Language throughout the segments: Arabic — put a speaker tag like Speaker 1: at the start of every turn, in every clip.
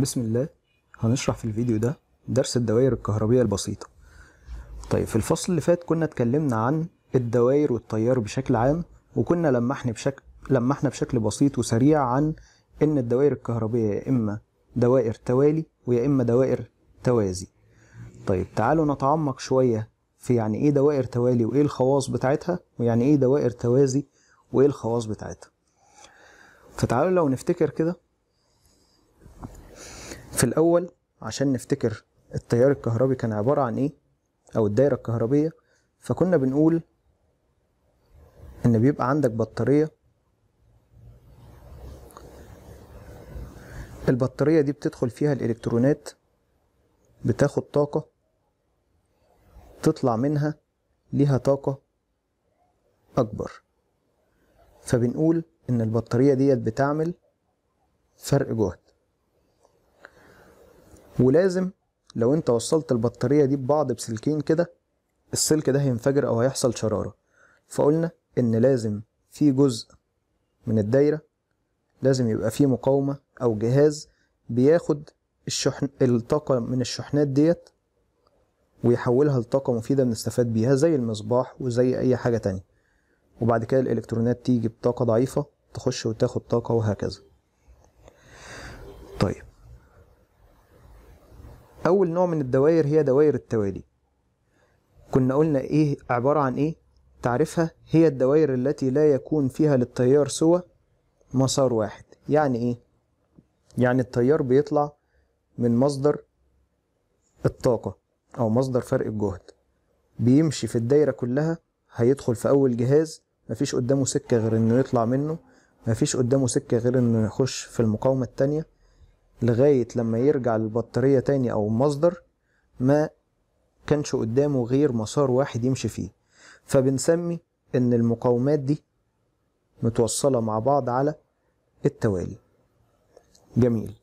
Speaker 1: بسم الله هنشرح في الفيديو ده درس الدوائر الكهربية البسيطة طيب في الفصل اللي فات كنا اتكلمنا عن الدوائر والتيار بشكل عام وكنا لمحنا بشكل لمحنا بشكل بسيط وسريع عن ان الدوائر الكهربية يا اما دوائر توالي ويا اما دوائر توازي طيب تعالوا نتعمق شوية في يعني ايه دوائر توالي وايه الخواص بتاعتها ويعني ايه دوائر توازي وايه الخواص بتاعتها فتعالوا لو نفتكر كده في الاول عشان نفتكر التيار الكهربي كان عبارة عن ايه او الدايرة الكهربية فكنا بنقول ان بيبقى عندك بطارية البطارية دي بتدخل فيها الالكترونات بتاخد طاقة تطلع منها ليها طاقة اكبر فبنقول ان البطارية ديت بتعمل فرق جهد ولازم لو انت وصلت البطاريه دي ببعض بسلكين كده السلك ده هينفجر او هيحصل شراره فقلنا ان لازم في جزء من الدايره لازم يبقى فيه مقاومه او جهاز بياخد الشحن الطاقه من الشحنات ديت ويحولها لطاقه مفيده بنستفاد بيها زي المصباح وزي اي حاجه تانية وبعد كده الالكترونات تيجي بطاقه ضعيفه تخش وتاخد طاقه وهكذا طيب أول نوع من الدوائر هي دوائر التوالي كنا قلنا إيه عبارة عن إيه؟ تعرفها هي الدوائر التي لا يكون فيها للتيار سوى مسار واحد يعني إيه؟ يعني التيار بيطلع من مصدر الطاقة أو مصدر فرق الجهد بيمشي في الدايرة كلها هيدخل في أول جهاز مفيش قدامه سكة غير إنه يطلع منه مفيش قدامه سكة غير إنه يخش في المقاومة التانية لغاية لما يرجع للبطارية تاني أو المصدر ما كانش قدامه غير مسار واحد يمشي فيه فبنسمي إن المقاومات دي متوصلة مع بعض على التوالي جميل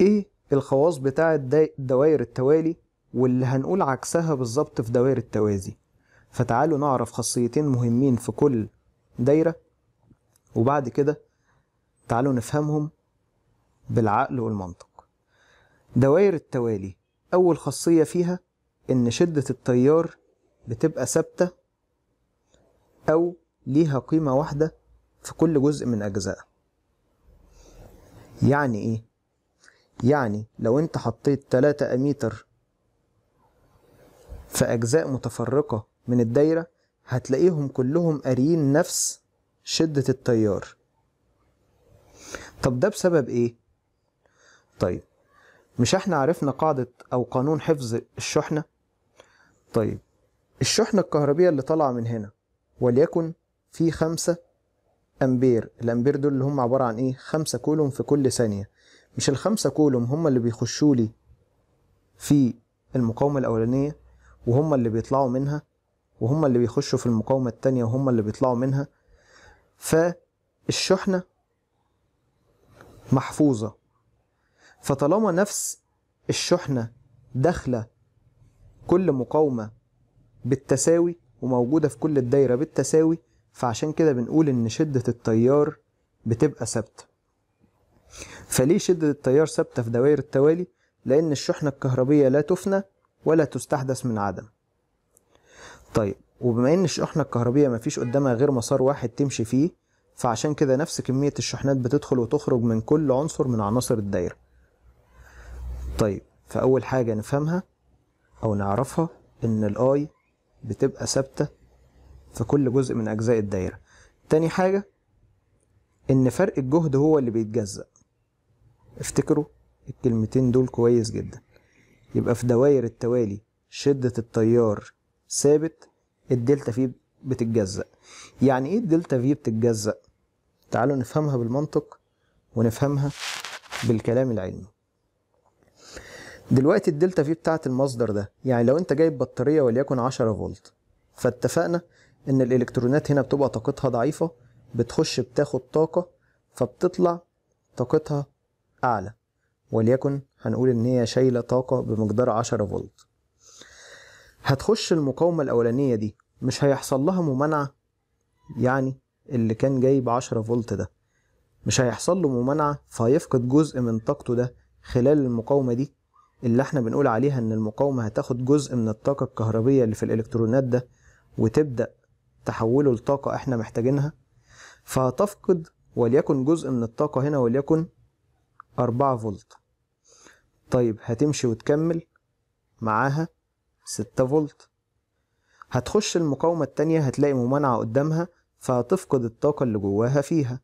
Speaker 1: إيه الخواص بتاعة دوائر التوالي واللي هنقول عكسها بالظبط في دوائر التوازي فتعالوا نعرف خاصيتين مهمين في كل دايرة وبعد كده تعالوا نفهمهم بالعقل والمنطق دوائر التوالي أول خاصية فيها إن شدة التيار بتبقى ثابتة أو ليها قيمة واحدة في كل جزء من أجزائها يعني إيه؟ يعني لو أنت حطيت 3 أميتر في أجزاء متفرقة من الدايرة هتلاقيهم كلهم قاريين نفس شدة التيار طب ده بسبب إيه؟ طيب مش احنا عرفنا قاعدة او قانون حفظ الشحنة طيب الشحنة الكهربية اللي طالعة من هنا وليكن في خمسة امبير الامبير دول اللي هم عبارة عن ايه خمسة كولوم في كل ثانية مش الخمسة كولوم هم اللي بيخشوا لي في المقاومة الاولانية وهم اللي بيطلعوا منها وهم اللي بيخشوا في المقاومة التانية وهم اللي بيطلعوا منها فالشحنة محفوظة فطالما نفس الشحنة داخلة كل مقاومة بالتساوي وموجودة في كل الدايرة بالتساوي فعشان كده بنقول إن شدة التيار بتبقى ثابتة فليه شدة التيار ثابتة في دوائر التوالي؟ لأن الشحنة الكهربية لا تفنى ولا تستحدث من عدم طيب وبما إن الشحنة الكهربية مفيش قدامها غير مسار واحد تمشي فيه فعشان كده نفس كمية الشحنات بتدخل وتخرج من كل عنصر من عناصر الدايرة طيب فأول حاجة نفهمها أو نعرفها إن الأي بتبقى ثابتة في كل جزء من أجزاء الدايرة تاني حاجة إن فرق الجهد هو اللي بيتجزأ افتكروا الكلمتين دول كويس جدا يبقى في دوائر التوالي شدة التيار ثابت الدلتا في بتتجزأ يعني ايه الدلتا في بتتجزأ تعالوا نفهمها بالمنطق ونفهمها بالكلام العلمي دلوقتي الدلتا في بتاعت المصدر ده يعني لو انت جايب بطارية وليكن 10 فولت فاتفقنا ان الالكترونات هنا بتبقى طاقتها ضعيفة بتخش بتاخد طاقة فبتطلع طاقتها اعلى وليكن هنقول ان هي شايلة طاقة بمقدار 10 فولت هتخش المقاومة الاولانية دي مش هيحصل لها ممانعة يعني اللي كان جايب 10 فولت ده مش هيحصل له ممانعة فهيفقد جزء من طاقته ده خلال المقاومة دي اللي احنا بنقول عليها ان المقاومة هتاخد جزء من الطاقة الكهربية اللي في الالكترونات ده وتبدأ تحوله لطاقة احنا محتاجينها فهتفقد وليكن جزء من الطاقة هنا وليكن أربعة فولت طيب هتمشي وتكمل معاها ستة فولت هتخش المقاومة التانية هتلاقي ممانعة قدامها فهتفقد الطاقة اللي جواها فيها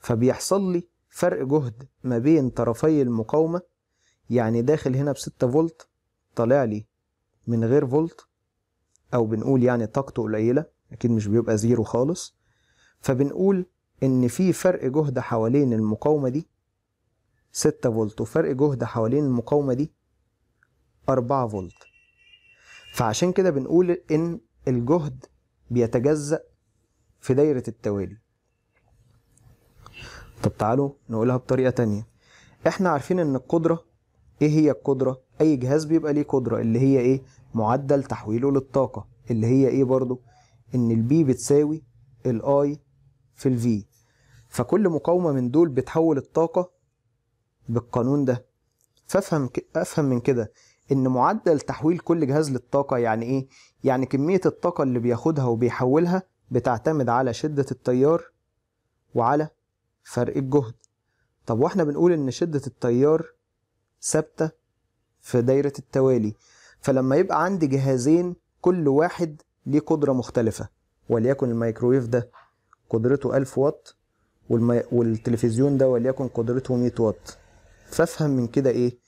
Speaker 1: فبيحصل لي فرق جهد ما بين طرفي المقاومة يعني داخل هنا بستة فولت طالع لي من غير فولت او بنقول يعني طاقته قليله اكيد مش بيبقى زيرو خالص فبنقول ان في فرق جهد حوالين المقاومه دي 6 فولت وفرق جهد حوالين المقاومه دي 4 فولت فعشان كده بنقول ان الجهد بيتجزأ في دايره التوالي طب تعالوا نقولها بطريقه تانية احنا عارفين ان القدره ايه هي القدرة اي جهاز بيبقى ليه قدرة اللي هي ايه معدل تحويله للطاقة اللي هي ايه برضو ان البي بتساوي الاي في الفي فكل مقاومة من دول بتحول الطاقة بالقانون ده فافهم ك... افهم من كده ان معدل تحويل كل جهاز للطاقة يعني ايه يعني كمية الطاقة اللي بياخدها وبيحولها بتعتمد على شدة التيار وعلى فرق الجهد طب واحنا بنقول ان شدة التيار ثابته في دايره التوالي فلما يبقى عندي جهازين كل واحد ليه قدره مختلفه وليكن الميكرويف ده قدرته 1000 واط والتلفزيون ده وليكن قدرته 100 واط فافهم من كده ايه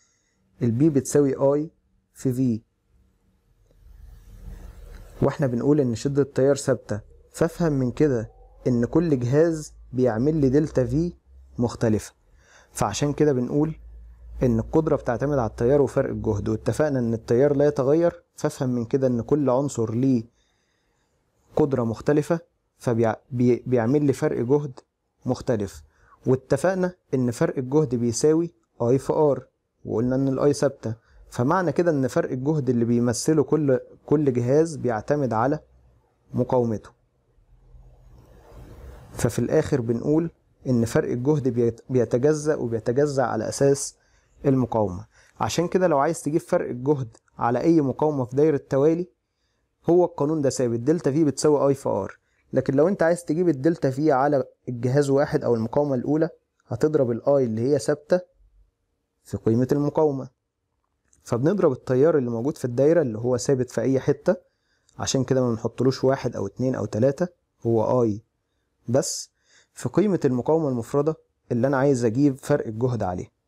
Speaker 1: البي بتساوي اي في في واحنا بنقول ان شده التيار ثابته فافهم من كده ان كل جهاز بيعمل لي دلتا في مختلفه فعشان كده بنقول ان القدره بتعتمد على التيار وفرق الجهد واتفقنا ان التيار لا يتغير فافهم من كده ان كل عنصر ليه قدره مختلفه فبيعمل لي فرق جهد مختلف واتفقنا ان فرق الجهد بيساوي اي في ار وقلنا ان الاي ثابته فمعنى كده ان فرق الجهد اللي بيمثله كل كل جهاز بيعتمد على مقاومته ففي الاخر بنقول ان فرق الجهد بيتجزأ وبيتجزأ على اساس المقاومة عشان كده لو عايز تجيب فرق الجهد على أي مقاومة في دايرة توالي هو القانون ده ثابت دلتا في بتساوي اي في ار لكن لو انت عايز تجيب الدلتا في على الجهاز واحد او المقاومة الاولى هتضرب الاي اللي هي ثابتة في قيمة المقاومة فبنضرب التيار اللي موجود في الدايرة اللي هو ثابت في اي حتة عشان كده ما بنحطلوش واحد او اتنين او تلاتة هو اي بس في قيمة المقاومة المفردة اللي انا عايز اجيب فرق الجهد عليه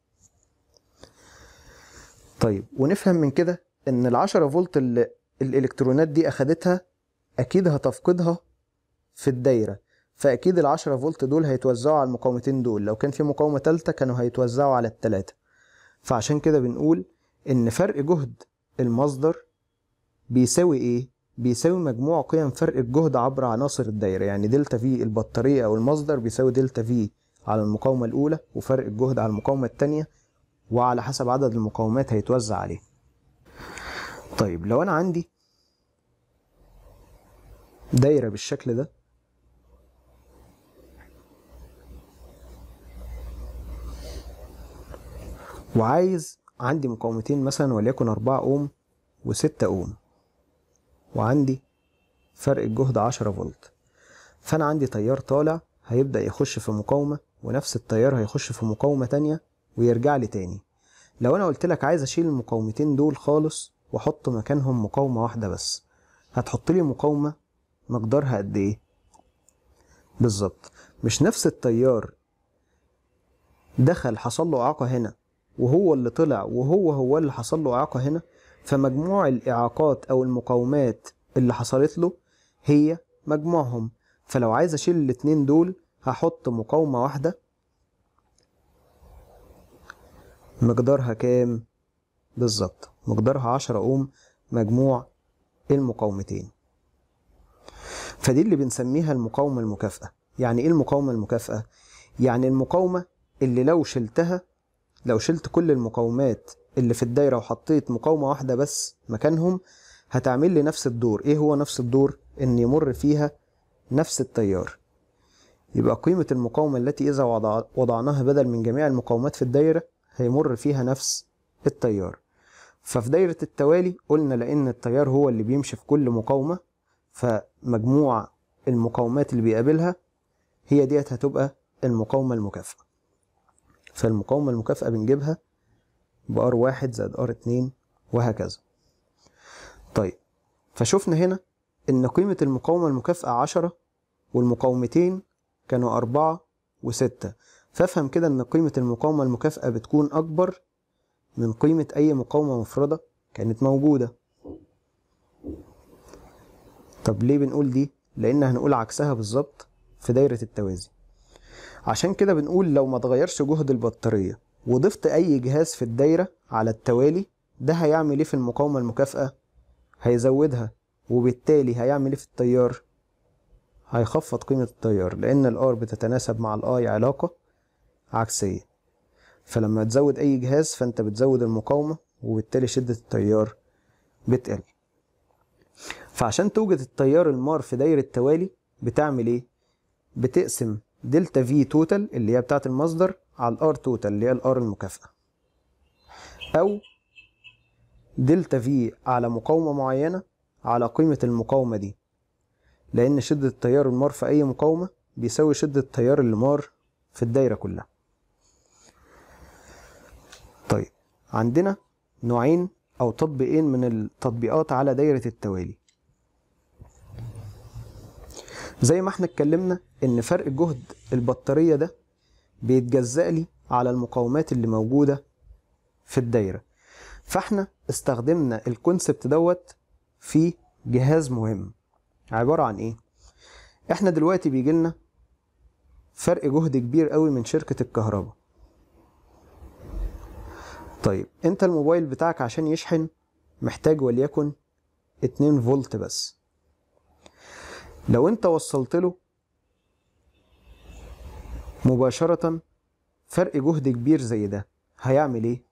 Speaker 1: طيب ونفهم من كده ان ال 10 فولت اللي الالكترونات دي اخدتها اكيد هتفقدها في الدايره فاكيد ال 10 فولت دول هيتوزعوا على المقاومتين دول لو كان في مقاومه ثالثه كانوا هيتوزعوا على الثلاثه فعشان كده بنقول ان فرق جهد المصدر بيساوي ايه بيساوي مجموع قيم فرق الجهد عبر عناصر الدايره يعني دلتا في البطاريه او المصدر بيساوي دلتا في على المقاومه الاولى وفرق الجهد على المقاومه الثانيه وعلى حسب عدد المقاومات هيتوزع عليه طيب لو انا عندي دايره بالشكل ده وعايز عندي مقاومتين مثلا وليكن أربعة أوم وستة أوم وعندي فرق الجهد عشرة فولت فأنا عندي تيار طالع هيبدأ يخش في مقاومة ونفس التيار هيخش في مقاومة تانية ويرجع لي تاني لو انا قلت لك عايز اشيل المقاومتين دول خالص واحط مكانهم مقاومه واحده بس هتحط لي مقاومه مقدارها قد ايه بالظبط مش نفس التيار دخل حصل له اعاقه هنا وهو اللي طلع وهو هو اللي حصل له اعاقه هنا فمجموع الاعاقات او المقاومات اللي حصلت له هي مجموعهم فلو عايز اشيل الاتنين دول هحط مقاومه واحده مقدارها كام بالظبط مقدارها عشرة أوم مجموع المقاومتين فدي اللي بنسميها المقاومة المكافئة يعني إيه المقاومة المكافئة؟ يعني المقاومة اللي لو شلتها لو شلت كل المقاومات اللي في الدايرة وحطيت مقاومة واحدة بس مكانهم هتعمل لي نفس الدور إيه هو نفس الدور؟ إن يمر فيها نفس التيار يبقى قيمة المقاومة التي إذا وضعناها بدل من جميع المقاومات في الدايرة هيمر فيها نفس التيار ففي دايرة التوالي قلنا لأن التيار هو اللي بيمشي في كل مقاومة فمجموع المقاومات اللي بيقابلها هي ديت هتبقى المقاومة المكافئة فالمقاومة المكافئة بنجيبها بار واحد زائد ار اتنين وهكذا طيب فشوفنا هنا إن قيمة المقاومة المكافئة عشرة والمقاومتين كانوا أربعة وستة فافهم كده ان قيمة المقاومة المكافئة بتكون اكبر من قيمة اي مقاومة مفردة كانت موجودة طب ليه بنقول دي لان هنقول عكسها بالظبط في دايرة التوازي عشان كده بنقول لو ما اتغيرش جهد البطارية وضفت اي جهاز في الدايرة على التوالي ده هيعمل ايه في المقاومة المكافئة هيزودها وبالتالي هيعمل ايه في التيار هيخفض قيمة التيار لأن الآر بتتناسب مع الآي علاقة عكسية فلما تزود أي جهاز فأنت بتزود المقاومة وبالتالي شدة التيار بتقل فعشان توجد التيار المار في دايرة التوالي بتعمل إيه؟ بتقسم دلتا في توتال اللي هي بتاعة المصدر على الار توتال اللي هي الار المكافأة أو دلتا في على مقاومة معينة على قيمة المقاومة دي لأن شدة التيار المار في أي مقاومة بيساوي شدة التيار المار في الدايرة كلها طيب عندنا نوعين او تطبيقين من التطبيقات على دايره التوالي زي ما احنا اتكلمنا ان فرق جهد البطاريه ده بيتجزأ لي على المقاومات اللي موجوده في الدايره فاحنا استخدمنا الكونسبت دوت في جهاز مهم عباره عن ايه احنا دلوقتي بيجي لنا فرق جهد كبير قوي من شركه الكهرباء طيب انت الموبايل بتاعك عشان يشحن محتاج وليكن 2 فولت بس لو انت وصلت له مباشرة فرق جهد كبير زي ده هيعمل ايه؟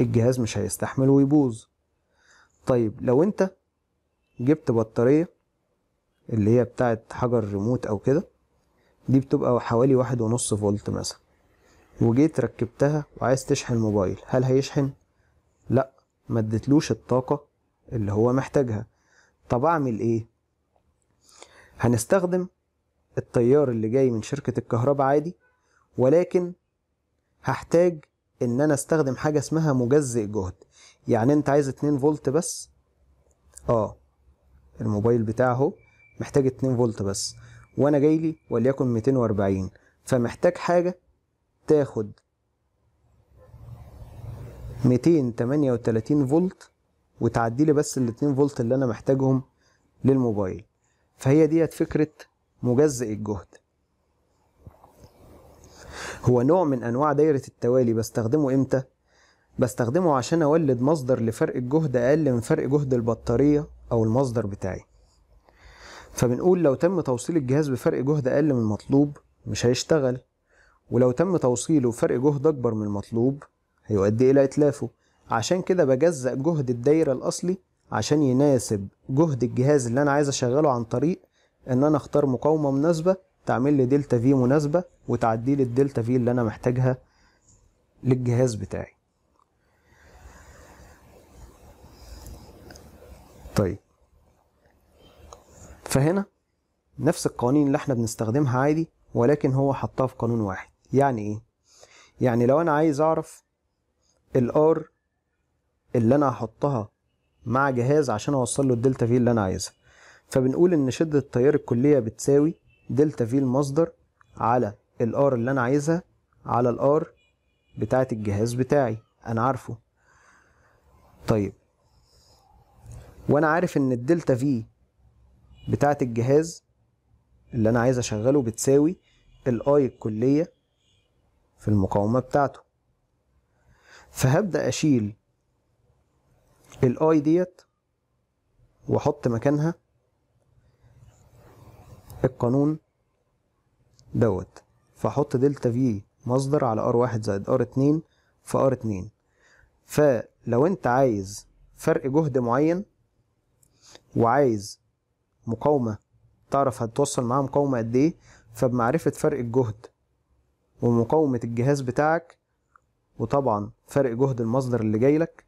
Speaker 1: الجهاز مش هيستحمل ويبوظ طيب لو انت جبت بطارية اللي هي بتاعت حجر ريموت او كده دي بتبقى حوالي واحد ونص فولت مثلا وجيت ركبتها وعايز تشحن موبايل هل هيشحن لا ما اديتلوش الطاقه اللي هو محتاجها طب اعمل ايه هنستخدم التيار اللي جاي من شركه الكهرباء عادي ولكن هحتاج ان انا استخدم حاجه اسمها مجزئ جهد يعني انت عايز 2 فولت بس اه الموبايل بتاعه اهو محتاج 2 فولت بس وانا جايلي وليكن وليكن 240 فمحتاج حاجه تاخد 238 فولت وتعدي لي بس ال 2 فولت اللي انا محتاجهم للموبايل فهي ديت فكره مجزئ الجهد هو نوع من انواع دايره التوالي بستخدمه امتى بستخدمه عشان اولد مصدر لفرق الجهد اقل من فرق جهد البطاريه او المصدر بتاعي فبنقول لو تم توصيل الجهاز بفرق جهد اقل من المطلوب مش هيشتغل ولو تم توصيله فرق جهد أكبر من المطلوب هيؤدي إلى إتلافه عشان كده بجزأ جهد الدايرة الأصلي عشان يناسب جهد الجهاز اللي أنا عايز أشغله عن طريق إن أنا أختار مقاومة مناسبة تعمل لي دلتا في مناسبة وتعدي لي الدلتا في اللي أنا محتاجها للجهاز بتاعي طيب فهنا نفس القوانين اللي احنا بنستخدمها عادي ولكن هو حطها في قانون واحد يعني ايه يعني لو انا عايز اعرف الار اللي انا هحطها مع جهاز عشان اوصل له الدلتا في اللي انا عايزها فبنقول ان شده التيار الكليه بتساوي دلتا في المصدر على الار اللي انا عايزها على الار بتاعه الجهاز بتاعي انا عارفه طيب وانا عارف ان الدلتا في بتاعه الجهاز اللي انا عايز اشغله بتساوي الاي الكليه في المقاومة بتاعته فهبدأ أشيل الاي ديت واحط مكانها القانون دوت فاحط دلتا في مصدر على ار واحد زائد ار اتنين في ار اتنين فلو انت عايز فرق جهد معين وعايز مقاومة تعرف هتوصل معاها مقاومة قد ايه فبمعرفة فرق الجهد ومقاومة الجهاز بتاعك وطبعا فرق جهد المصدر اللي جاي لك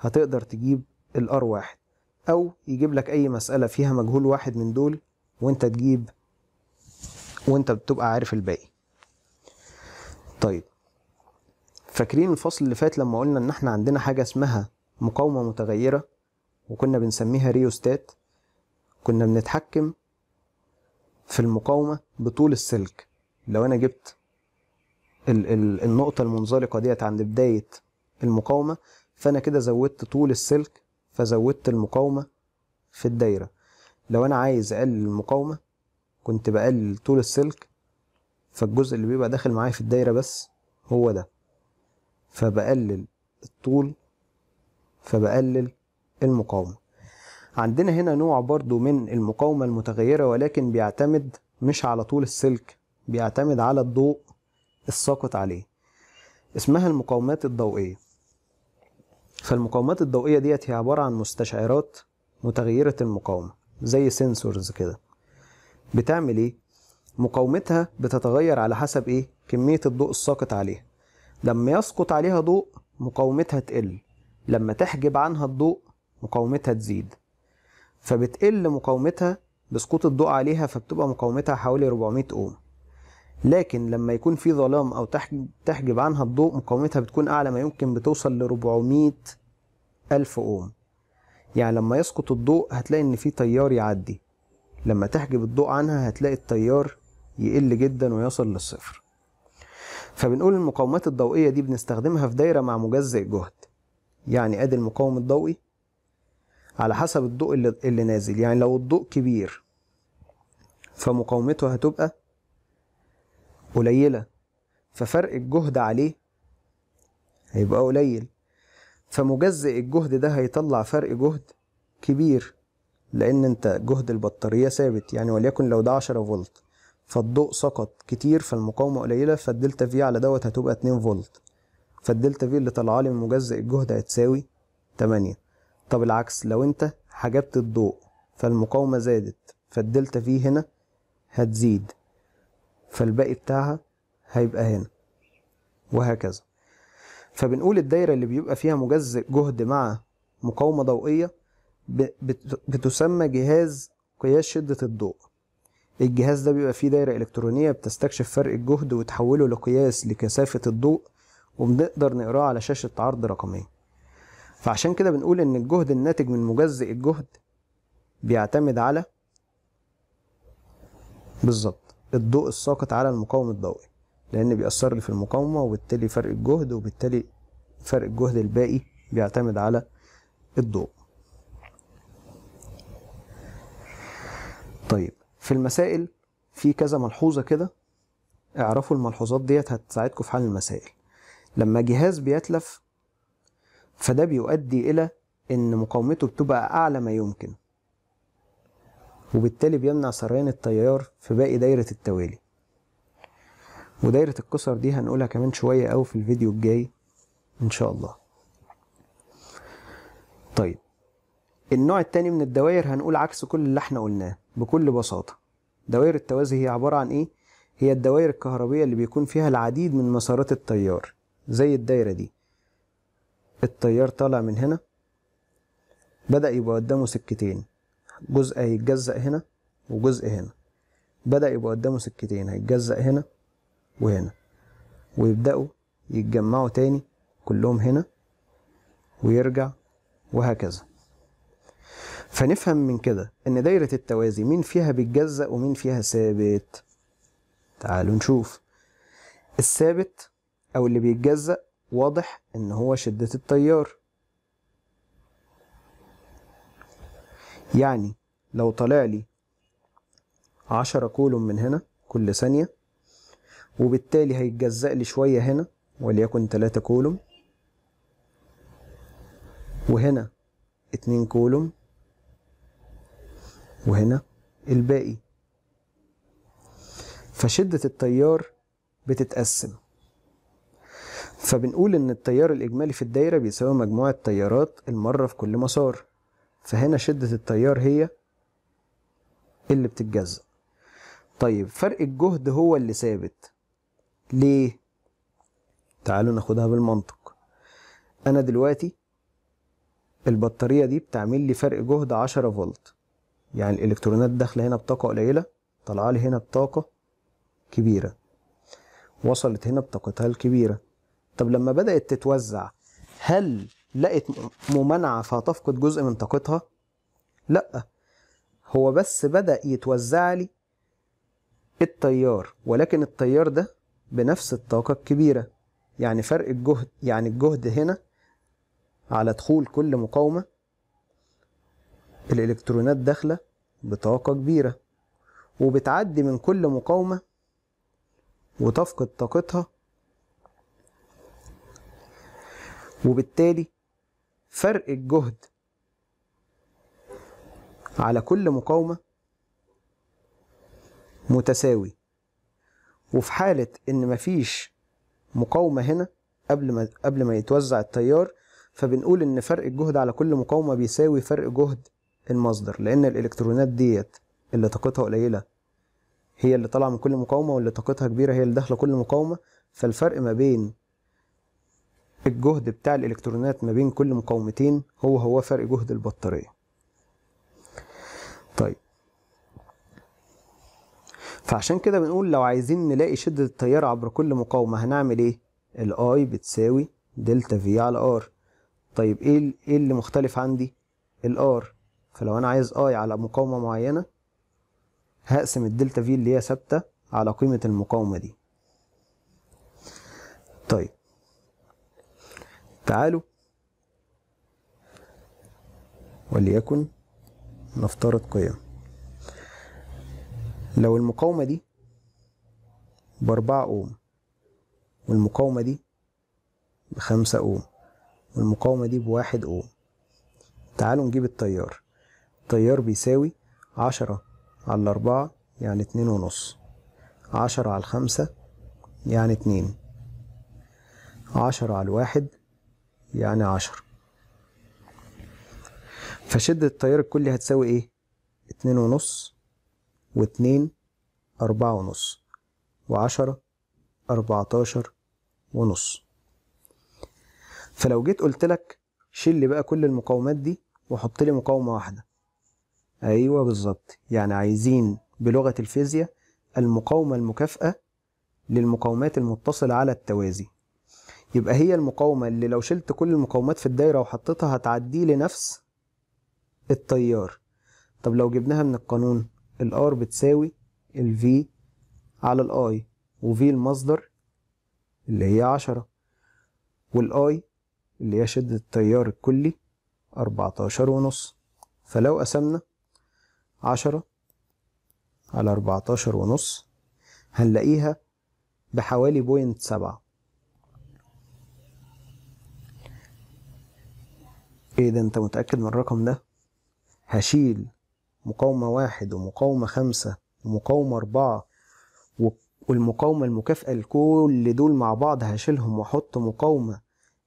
Speaker 1: هتقدر تجيب الار واحد او يجيب لك اي مسألة فيها مجهول واحد من دول وانت تجيب وانت بتبقى عارف الباقي طيب فاكرين الفصل اللي فات لما قلنا ان احنا عندنا حاجة اسمها مقاومة متغيرة وكنا بنسميها ريوستات كنا بنتحكم في المقاومة بطول السلك لو انا جبت النقطة المنزلقة ديت عند بداية المقاومة فأنا كده زودت طول السلك فزودت المقاومة في الدايرة لو أنا عايز أقلل المقاومة كنت بقلل طول السلك فالجزء اللي بيبقى داخل معايا في الدايرة بس هو ده فبقلل الطول فبقلل المقاومة عندنا هنا نوع برضو من المقاومة المتغيرة ولكن بيعتمد مش على طول السلك بيعتمد على الضوء الساقط عليه اسمها المقاومات الضوئية فالمقاومات الضوئية ديت هي عبارة عن مستشعرات متغيرة المقاومة زي سنسورز كده بتعمل ايه؟ مقاومتها بتتغير على حسب ايه؟ كمية الضوء الساقط عليها لما يسقط عليها ضوء مقاومتها تقل لما تحجب عنها الضوء مقاومتها تزيد فبتقل مقاومتها بسقوط الضوء عليها فبتبقى مقاومتها حوالي 400 اوم لكن لما يكون في ظلام أو تحجب عنها الضوء مقاومتها بتكون أعلى ما يمكن بتوصل ل 400 ألف أوم يعني لما يسقط الضوء هتلاقي إن في تيار يعدي لما تحجب الضوء عنها هتلاقي التيار يقل جدا ويصل للصفر فبنقول المقاومات الضوئية دي بنستخدمها في دايرة مع مجزئ جهد يعني ادي المقاوم الضوئي على حسب الضوء اللي, اللي نازل يعني لو الضوء كبير فمقاومته هتبقى قليلة ففرق الجهد عليه هيبقى قليل فمجزئ الجهد ده هيطلع فرق جهد كبير لأن أنت جهد البطارية ثابت يعني وليكن لو ده 10 فولت فالضوء سقط كتير فالمقاومة قليلة فالدلتا في على دوت هتبقى 2 فولت فالدلتا في اللي طالعة لي من مجزئ الجهد هتساوي 8 طب العكس لو أنت حجبت الضوء فالمقاومة زادت فالدلتا في هنا هتزيد فالباقي بتاعها هيبقى هنا وهكذا فبنقول الدايرة اللي بيبقى فيها مجزء جهد مع مقاومة ضوئية بتسمى جهاز قياس شدة الضوء الجهاز ده بيبقى فيه دايرة إلكترونية بتستكشف فرق الجهد وتحوله لقياس لكثافة الضوء وبنقدر نقراه على شاشة عرض رقمية فعشان كده بنقول إن الجهد الناتج من مجزء الجهد بيعتمد على بالظبط الضوء الساقط على المقاوم الضوئي لأن بيأثر لي في المقاومة وبالتالي فرق الجهد وبالتالي فرق الجهد الباقي بيعتمد على الضوء طيب في المسائل في كذا ملحوظة كده اعرفوا الملحوظات ديت هتساعدكم في حل المسائل لما جهاز بيتلف فده بيؤدي إلى إن مقاومته بتبقى أعلى ما يمكن وبالتالي بيمنع سريان التيار في باقي دايرة التوالي ودايرة الكسر دي هنقولها كمان شوية أو في الفيديو الجاي إن شاء الله طيب النوع التاني من الدوائر هنقول عكس كل اللي احنا قلناه بكل بساطة دوائر التوازي هي عبارة عن ايه؟ هي الدوائر الكهربية اللي بيكون فيها العديد من مسارات التيار زي الدايرة دي التيار طالع من هنا بدأ يبقى قدامه سكتين جزء هيتجزأ هنا وجزء هنا بدأ يبقى قدامه سكتين هيتجزأ هنا وهنا ويبدأوا يتجمعوا تاني كلهم هنا ويرجع وهكذا فنفهم من كده ان دايرة التوازي مين فيها بيتجزأ ومين فيها ثابت تعالوا نشوف الثابت او اللي بيتجزأ واضح ان هو شدة التيار يعني لو طلع لي عشرة كولوم من هنا كل ثانية وبالتالي هيتجزأ لي شوية هنا وليكن تلاتة كولوم وهنا اتنين كولوم وهنا الباقي فشدة التيار بتتقسم فبنقول إن التيار الإجمالي في الدايرة بيساوي مجموع التيارات المرة في كل مسار فهنا شدة التيار هي اللي بتتجزأ طيب فرق الجهد هو اللي ثابت ليه تعالوا ناخدها بالمنطق انا دلوقتي البطارية دي بتعمل لي فرق جهد 10 فولت يعني الالكترونات داخلة هنا بطاقة قليلة طالعة لي هنا بطاقة كبيرة وصلت هنا بطاقتها الكبيرة طب لما بدأت تتوزع هل لقت ممانعة فهتفقد جزء من طاقتها لأ هو بس بدأ يتوزع لي التيار ولكن التيار ده بنفس الطاقة الكبيرة يعني فرق الجهد يعني الجهد هنا على دخول كل مقاومة الإلكترونات داخلة بطاقة كبيرة وبتعدي من كل مقاومة وتفقد طاقتها وبالتالي فرق الجهد على كل مقاومة متساوي وفي حالة إن مفيش مقاومة هنا قبل ما قبل ما يتوزع التيار فبنقول إن فرق الجهد على كل مقاومة بيساوي فرق جهد المصدر لأن الإلكترونات ديت اللي طاقتها قليلة هي اللي طالعة من كل مقاومة واللي طاقتها كبيرة هي اللي داخلة كل مقاومة فالفرق ما بين الجهد بتاع الإلكترونات ما بين كل مقاومتين هو هو فرق جهد البطارية طيب فعشان كده بنقول لو عايزين نلاقي شدة التيار عبر كل مقاومة هنعمل ايه؟ الاي بتساوي دلتا في على ار طيب ايه ايه اللي مختلف عندي؟ الار فلو انا عايز اي على مقاومة معينة هقسم الدلتا في اللي هي ثابتة على قيمة المقاومة دي طيب تعالوا وليكن نفترض قيم لو المقاومة دي بأربعة أوم والمقاومة دي بخمسة أوم والمقاومة دي بواحد أوم تعالوا نجيب التيار التيار بيساوي عشرة على أربعة يعني اتنين ونص عشرة على الخمسة يعني اتنين عشرة على الواحد يعني عشرة فشدة التيار الكلي هتساوي ايه؟ اتنين ونص واتنين أربعة ونص وعشرة أربعتاشر ونص فلو جيت قلت لك شيل لي بقى كل المقاومات دي وحط لي مقاومة واحدة أيوة بالظبط يعني عايزين بلغة الفيزياء المقاومة المكافئة للمقاومات المتصلة على التوازي يبقى هي المقاومة اللي لو شلت كل المقاومات في الدايرة وحطيتها هتعديه لنفس التيار طب لو جبناها من القانون الار بتساوي الفي على الاي وفي المصدر اللي هي عشرة والاي اللي هي شدة التيار الكلي أربعتاشر ونص فلو قسمنا عشرة على أربعتاشر ونص هنلاقيها بحوالي بوينت سبعة ايه ده انت متأكد من الرقم ده هشيل مقاومة واحد ومقاومة خمسة ومقاومة أربعة والمقاومة المكافئة لكل دول مع بعض هشيلهم وأحط مقاومة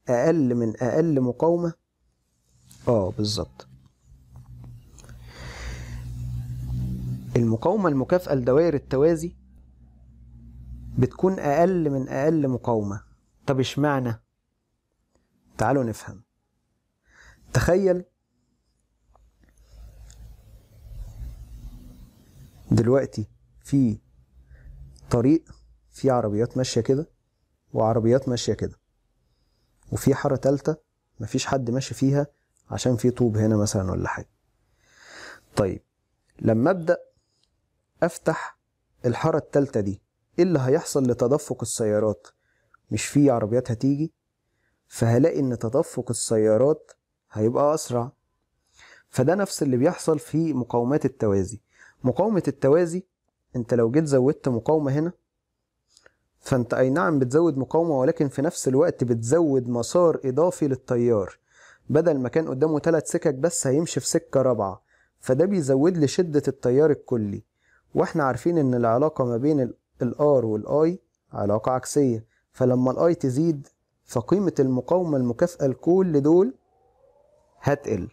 Speaker 1: أقل من أقل مقاومة اه بالظبط المقاومة المكافئة لدوائر التوازي بتكون أقل من أقل مقاومة طب اشمعنى؟ تعالوا نفهم تخيل دلوقتي في طريق في عربيات ماشيه كده وعربيات ماشيه كده وفي حاره تالته مفيش حد ماشي فيها عشان في طوب هنا مثلا ولا حاجه طيب لما ابدا افتح الحاره التالته دي ايه اللي هيحصل لتدفق السيارات مش في عربيات هتيجي فهلاقي ان تدفق السيارات هيبقى أسرع فده نفس اللي بيحصل في مقاومات التوازي مقاومة التوازي انت لو جيت زودت مقاومة هنا فانت اي نعم بتزود مقاومة ولكن في نفس الوقت بتزود مسار اضافي للتيار بدل ما كان قدامه ثلاث سكك بس هيمشي في سكة رابعة فده بيزود لي شدة التيار الكلي واحنا عارفين ان العلاقة ما بين الار والاي علاقة عكسية فلما الاي تزيد فقيمة المقاومة المكافئة لكل دول هتقل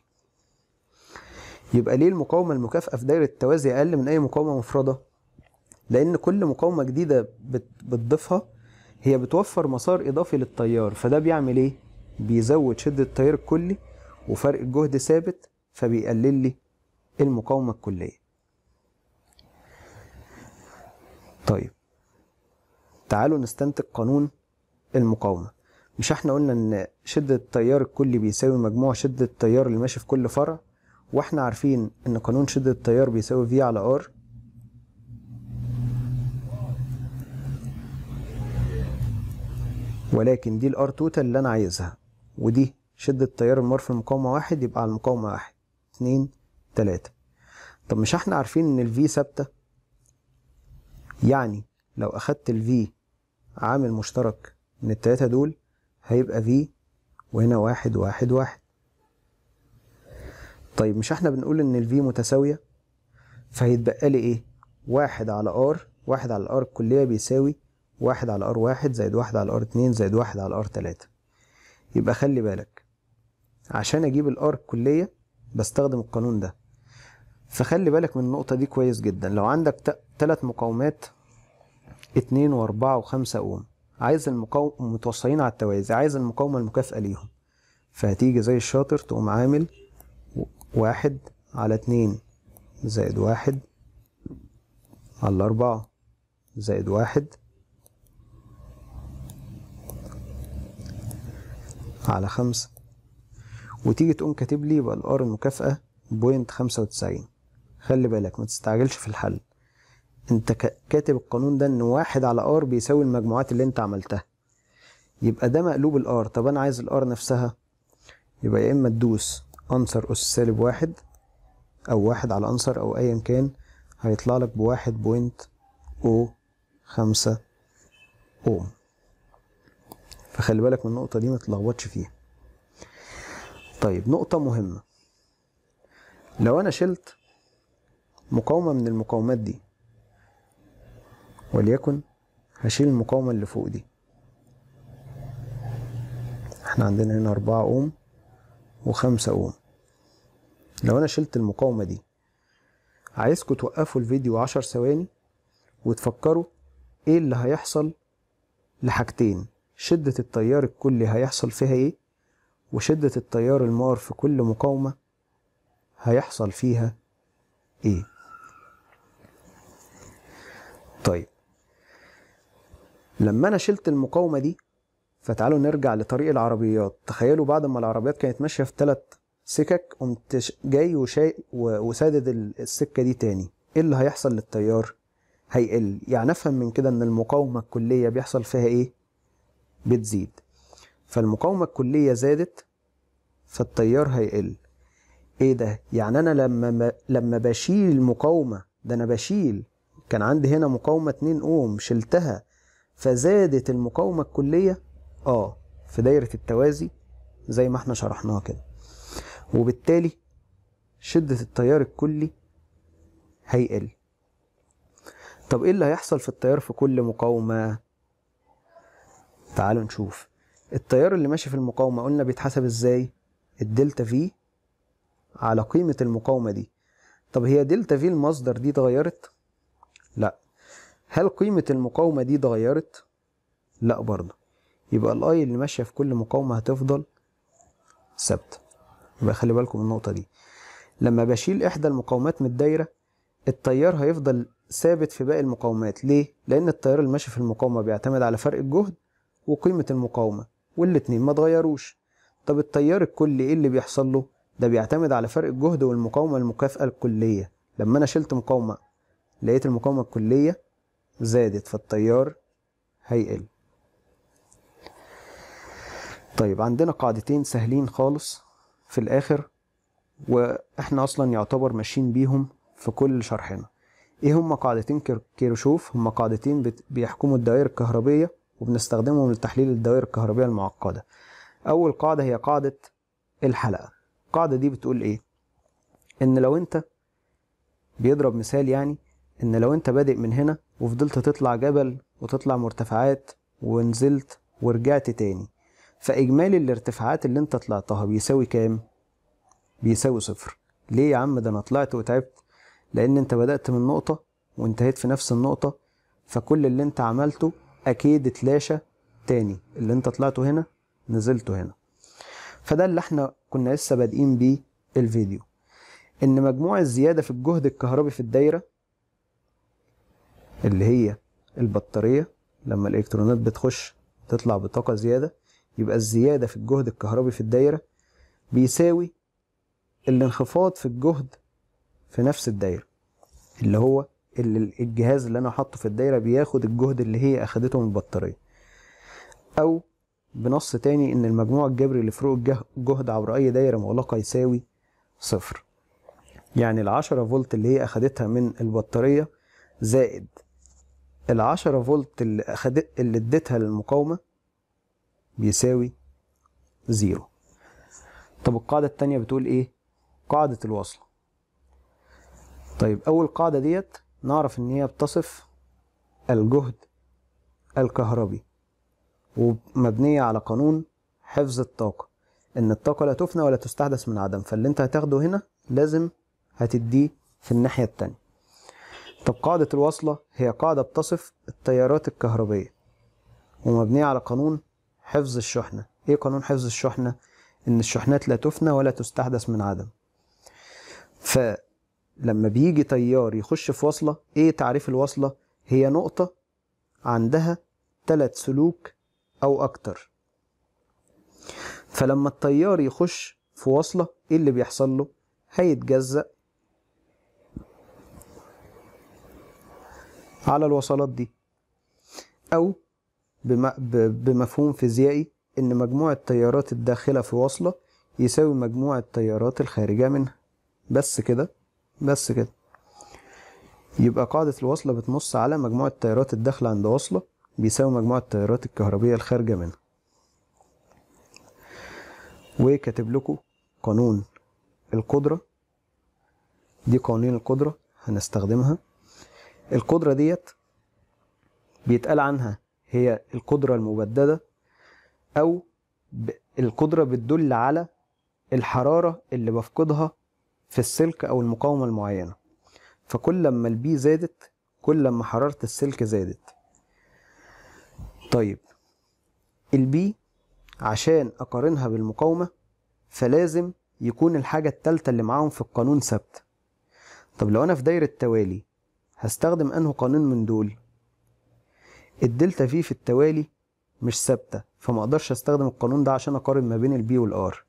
Speaker 1: يبقى ليه المقاومة المكافئة في دايرة التوازي أقل من أي مقاومة مفردة؟ لأن كل مقاومة جديدة بتضيفها هي بتوفر مسار إضافي للتيار فده بيعمل إيه؟ بيزود شدة التيار الكلي وفرق الجهد ثابت فبيقلل لي المقاومة الكلية. طيب تعالوا نستنتج قانون المقاومة مش احنا قلنا ان شدة التيار الكلي بيساوي مجموع شدة التيار اللي ماشي في كل فرع واحنا عارفين ان قانون شدة التيار بيساوي في على ار ولكن دي الار توتال اللي انا عايزها ودي شدة التيار المار في المقاومة واحد يبقى على المقاومة واحد اتنين تلاتة طب مش احنا عارفين ان الفي ثابتة يعني لو اخدت الفي عامل مشترك من التلاتة دول هيبقى في وهنا واحد واحد واحد طيب مش احنا بنقول ان الفي متساوية فهيتبقى لي ايه واحد على ار واحد على الار الكلية بيساوي واحد على ار واحد زائد واحد على ار اتنين زائد واحد على ار تلاتة يبقى خلي بالك عشان اجيب الار الكلية بستخدم القانون ده فخلي بالك من النقطة دي كويس جدا لو عندك تلات مقاومات اتنين واربعة وخمسة اوم عايز المقاومة متوصلين على التوازي عايز المقاومة المكافئة ليهم فهتيجي زي الشاطر تقوم عامل واحد على اتنين زائد واحد على أربعة زائد واحد على خمسة وتيجي تقوم كاتب لي يبقى الار المكافأة بوينت خمسة وتسعين خلي بالك ما تستعجلش في الحل انت كاتب القانون ده ان واحد على ار بيساوي المجموعات اللي انت عملتها يبقى ده مقلوب الار طب انا عايز الار نفسها يبقى يا اما تدوس انصر اس سالب واحد او واحد على انصر او ايا كان هيطلع لك بواحد بوينت او خمسة اوم فخلي بالك من النقطة دي ما تتلخبطش فيها طيب نقطة مهمة لو انا شلت مقاومة من المقاومات دي وليكن هشيل المقاومة اللي فوق دي احنا عندنا هنا أربعة أوم وخمسة أوم لو أنا شلت المقاومة دي عايزكم توقفوا الفيديو عشر ثواني وتفكروا ايه اللي هيحصل لحاجتين شدة التيار الكلي هيحصل فيها ايه وشدة التيار المار في كل مقاومة هيحصل فيها ايه طيب لما انا شلت المقاومه دي فتعالوا نرجع لطريق العربيات تخيلوا بعد ما العربيات كانت ماشيه في ثلاث سكك قمت جاي وشاي وسادد السكه دي تاني ايه اللي هيحصل للتيار هيقل يعني افهم من كده ان المقاومه الكليه بيحصل فيها ايه بتزيد فالمقاومه الكليه زادت فالتيار هيقل ايه ده يعني انا لما ب... لما بشيل مقاومه ده انا بشيل كان عندي هنا مقاومه 2 اوم شلتها فزادت المقاومة الكلية اه في دايرة التوازي زي ما احنا شرحناها كده وبالتالي شدة التيار الكلي هيقل طب ايه اللي هيحصل في التيار في كل مقاومة تعالوا نشوف التيار اللي ماشي في المقاومة قلنا بيتحسب ازاي الدلتا في على قيمة المقاومة دي طب هي دلتا في المصدر دي اتغيرت لا هل قيمة المقاومة دي اتغيرت؟ لا برضه يبقى الاي اللي ماشية في كل مقاومة هتفضل ثابتة يبقى خلي بالكم من النقطة دي لما بشيل إحدى المقاومات من الدايرة التيار هيفضل ثابت في باقي المقاومات ليه؟ لأن التيار اللي ماشي في المقاومة بيعتمد على فرق الجهد وقيمة المقاومة والاتنين ما اتغيروش طب التيار الكلي ايه اللي بيحصل له؟ ده بيعتمد على فرق الجهد والمقاومة المكافئة الكلية لما أنا شلت مقاومة لقيت المقاومة الكلية زادت فالتيار هيقل طيب عندنا قاعدتين سهلين خالص في الآخر وإحنا أصلا يعتبر ماشيين بيهم في كل شرحنا إيه هما قاعدتين كيروشوف هما قاعدتين بيحكموا الدوائر الكهربية وبنستخدمهم لتحليل الدوائر الكهربية المعقدة أول قاعدة هي قاعدة الحلقة القاعدة دي بتقول إيه إن لو أنت بيضرب مثال يعني ان لو انت بادئ من هنا وفضلت تطلع جبل وتطلع مرتفعات ونزلت ورجعت تاني فاجمالي الارتفاعات اللي انت طلعتها بيساوي كام بيساوي صفر ليه يا عم ده انا طلعت وتعبت لان انت بدات من نقطه وانتهيت في نفس النقطه فكل اللي انت عملته اكيد اتلاشى تاني اللي انت طلعته هنا نزلته هنا فده اللي احنا كنا لسه بادئين بيه الفيديو ان مجموع الزياده في الجهد الكهربي في الدايره اللي هي البطارية لما الإلكترونات بتخش تطلع بطاقة زيادة يبقى الزيادة في الجهد الكهربي في الدايرة بيساوي الانخفاض في الجهد في نفس الدايرة اللي هو اللي الجهاز اللي أنا حاطه في الدايرة بياخد الجهد اللي هي أخدته من البطارية أو بنص تاني إن المجموع الجبري لفروق الجهد عبر أي دايرة مغلقة يساوي صفر يعني العشرة فولت اللي هي أخدتها من البطارية زائد ال 10 فولت اللي أخدت اللي اديتها للمقاومة بيساوي زيرو طب القاعدة التانية بتقول إيه؟ قاعدة الوصلة طيب أول قاعدة ديت نعرف إن هي بتصف الجهد الكهربي ومبنية على قانون حفظ الطاقة إن الطاقة لا تفنى ولا تستحدث من عدم فاللي أنت هتاخده هنا لازم هتديه في الناحية التانية طب قاعدة الوصلة هي قاعدة بتصف التيارات الكهربية ومبنية على قانون حفظ الشحنة ايه قانون حفظ الشحنة؟ ان الشحنات لا تفنى ولا تستحدث من عدم فلما بيجي تيار يخش في وصلة ايه تعريف الوصلة؟ هي نقطة عندها ثلاث سلوك او اكتر فلما التيار يخش في وصلة ايه اللي بيحصل له؟ هيتجزأ على الوصلات دي أو بمفهوم فيزيائي إن مجموع التيارات الداخلة في وصلة يساوي مجموع التيارات الخارجة منها بس كده بس كده يبقى قاعدة الوصلة بتنص على مجموع التيارات الداخلة عند وصلة بيساوي مجموع التيارات الكهربية الخارجة منها وكاتب لكم قانون القدرة دي قوانين القدرة هنستخدمها القدرة ديت بيتقال عنها هي القدرة المبددة أو القدرة بتدل على الحرارة اللي بفقدها في السلك أو المقاومة المعينة فكل لما البي زادت كل لما حرارة السلك زادت طيب البي عشان أقارنها بالمقاومة فلازم يكون الحاجة التالتة اللي معاهم في القانون ثابتة طب لو أنا في دايرة توالي هستخدم أنه قانون من دول الدلتا في في التوالي مش ثابتة فما اقدرش استخدم القانون ده عشان اقارن ما بين البي والار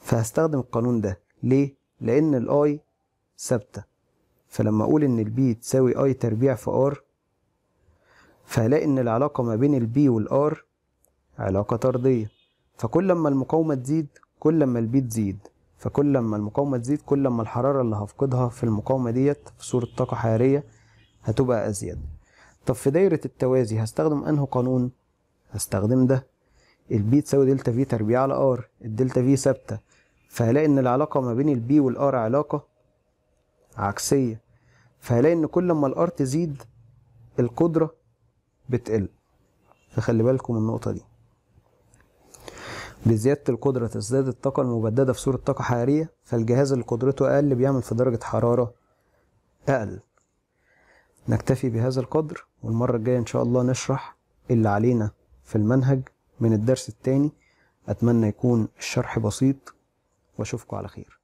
Speaker 1: فهستخدم القانون ده ليه؟ لأن الاي ثابتة فلما أقول إن البي تساوي اي تربيع في ار فهلاقي إن العلاقة ما بين البي والار علاقة طردية فكل لما المقاومة تزيد كل لما البي تزيد فكل ما المقاومة تزيد كل ما الحرارة اللي هفقدها في المقاومة ديت في صورة طاقة حرارية هتبقى أزيد طب في دايرة التوازي هستخدم أنه قانون هستخدم ده البي تساوي دلتا في تربيع على ار الدلتا في ثابتة فهلاقي إن العلاقة ما بين البي والار علاقة عكسية فهلاقي إن كل ما الار تزيد القدرة بتقل فخلي بالكم النقطة دي بزيادة القدرة تزداد الطاقة المبددة في صورة طاقة حرارية فالجهاز اللي قدرته أقل بيعمل في درجة حرارة أقل نكتفي بهذا القدر والمرة الجاية إن شاء الله نشرح اللي علينا في المنهج من الدرس التاني أتمنى يكون الشرح بسيط وأشوفكم على خير